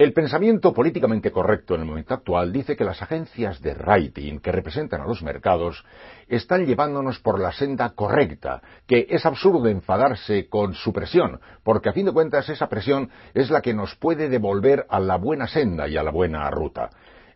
El pensamiento políticamente correcto en el momento actual dice que las agencias de rating que representan a los mercados están llevándonos por la senda correcta, que es absurdo enfadarse con su presión, porque a fin de cuentas esa presión es la que nos puede devolver a la buena senda y a la buena ruta.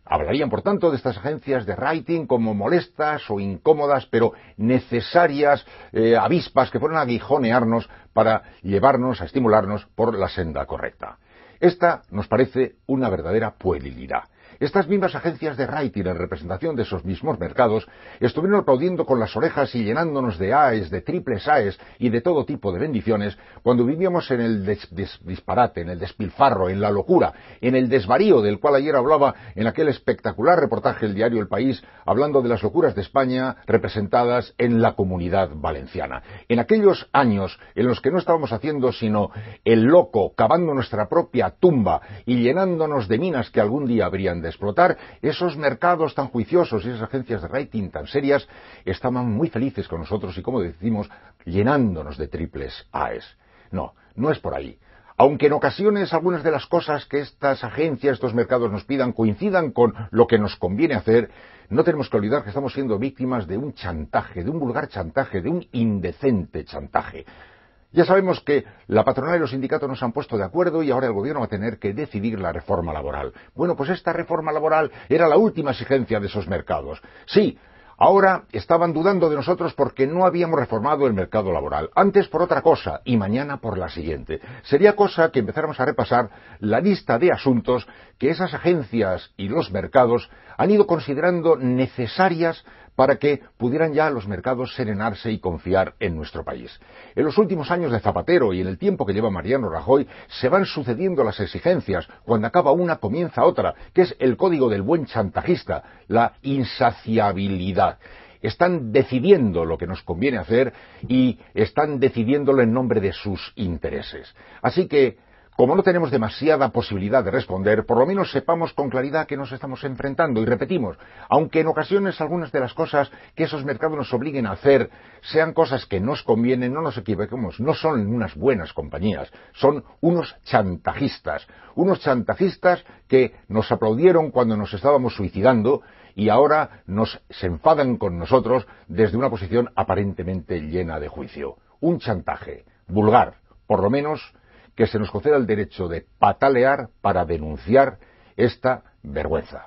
Hablarían, por tanto, de estas agencias de rating como molestas o incómodas, pero necesarias eh, avispas que fueron a aguijonearnos para llevarnos, a estimularnos por la senda correcta. Esta nos parece una verdadera puerilidad. Estas mismas agencias de rating en representación de esos mismos mercados estuvieron aplaudiendo con las orejas y llenándonos de AES, de triples AES y de todo tipo de bendiciones cuando vivíamos en el disparate, en el despilfarro, en la locura, en el desvarío del cual ayer hablaba en aquel espectacular reportaje del diario El País hablando de las locuras de España representadas en la comunidad valenciana. En aquellos años en los que no estábamos haciendo sino el loco cavando nuestra propia tumba y llenándonos de minas que algún día habrían explotar esos mercados tan juiciosos y esas agencias de rating tan serias estaban muy felices con nosotros y, como decimos, llenándonos de triples AES. No, no es por ahí. Aunque en ocasiones algunas de las cosas que estas agencias, estos mercados nos pidan coincidan con lo que nos conviene hacer, no tenemos que olvidar que estamos siendo víctimas de un chantaje, de un vulgar chantaje, de un indecente chantaje. Ya sabemos que la patronal y los sindicatos nos han puesto de acuerdo y ahora el gobierno va a tener que decidir la reforma laboral. Bueno, pues esta reforma laboral era la última exigencia de esos mercados. Sí, Ahora estaban dudando de nosotros porque no habíamos reformado el mercado laboral, antes por otra cosa y mañana por la siguiente. Sería cosa que empezáramos a repasar la lista de asuntos que esas agencias y los mercados han ido considerando necesarias para que pudieran ya los mercados serenarse y confiar en nuestro país. En los últimos años de Zapatero y en el tiempo que lleva Mariano Rajoy se van sucediendo las exigencias. Cuando acaba una comienza otra, que es el código del buen chantajista, la insaciabilidad están decidiendo lo que nos conviene hacer y están decidiéndolo en nombre de sus intereses. Así que como no tenemos demasiada posibilidad de responder, por lo menos sepamos con claridad que nos estamos enfrentando. Y repetimos, aunque en ocasiones algunas de las cosas que esos mercados nos obliguen a hacer sean cosas que nos convienen, no nos equivoquemos, no son unas buenas compañías, son unos chantajistas, unos chantajistas que nos aplaudieron cuando nos estábamos suicidando y ahora nos se enfadan con nosotros desde una posición aparentemente llena de juicio. Un chantaje vulgar, por lo menos que se nos conceda el derecho de patalear para denunciar esta vergüenza.